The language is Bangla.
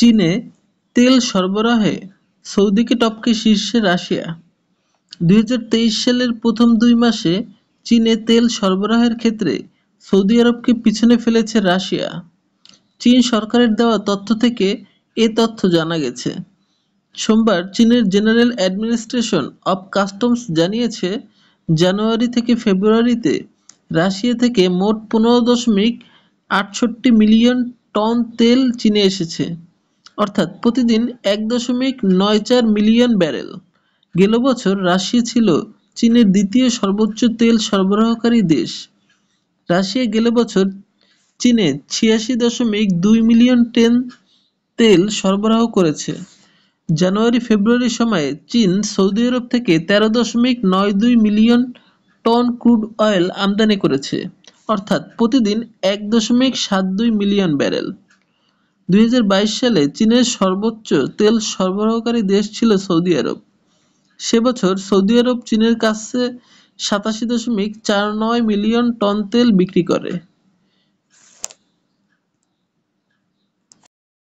চীনে তেল সরবরাহে সৌদিকে টপকে শীর্ষে রাশিয়া দুই সালের প্রথম দুই মাসে চীনে তেল সরবরাহের ক্ষেত্রে সৌদি আরবকে পিছনে ফেলেছে রাশিয়া চীন সরকারের দেওয়া তথ্য থেকে এ তথ্য জানা গেছে সোমবার চীনের জেনারেল অ্যাডমিনিস্ট্রেশন অব কাস্টমস জানিয়েছে জানুয়ারি থেকে ফেব্রুয়ারিতে রাশিয়া থেকে মোট পনেরো দশমিক আটষট্টি মিলিয়ন টন তেল চীনে এসেছে অর্থাৎ প্রতিদিন এক দশমিক নয় চার মিলিয়ন ব্যারেল গেল বছর রাশিয়া ছিল চীনের দ্বিতীয় সর্বোচ্চ তেল সরবরাহকারী দেশ রাশিয়া গেল বছর চীনে ছিয়াশি দশমিক দুই মিলিয়ন টেন তেল সরবরাহ করেছে জানুয়ারি ফেব্রুয়ারি সময়ে চীন সৌদি আরব থেকে তেরো দশমিক নয় দুই মিলিয়ন টন ক্রুড অয়েল আমদানি করেছে অর্থাৎ প্রতিদিন এক দশমিক সাত দুই মিলিয়ন ব্যারেল দুই সালে চীনের সর্বোচ্চ তেল সরবরাহকারী দেশ ছিল সৌদি আরব সে বছর সৌদি আরব চীনের কাছে সাতাশি দশমিক চার নয় মিলিয়ন টন তেল বিক্রি করে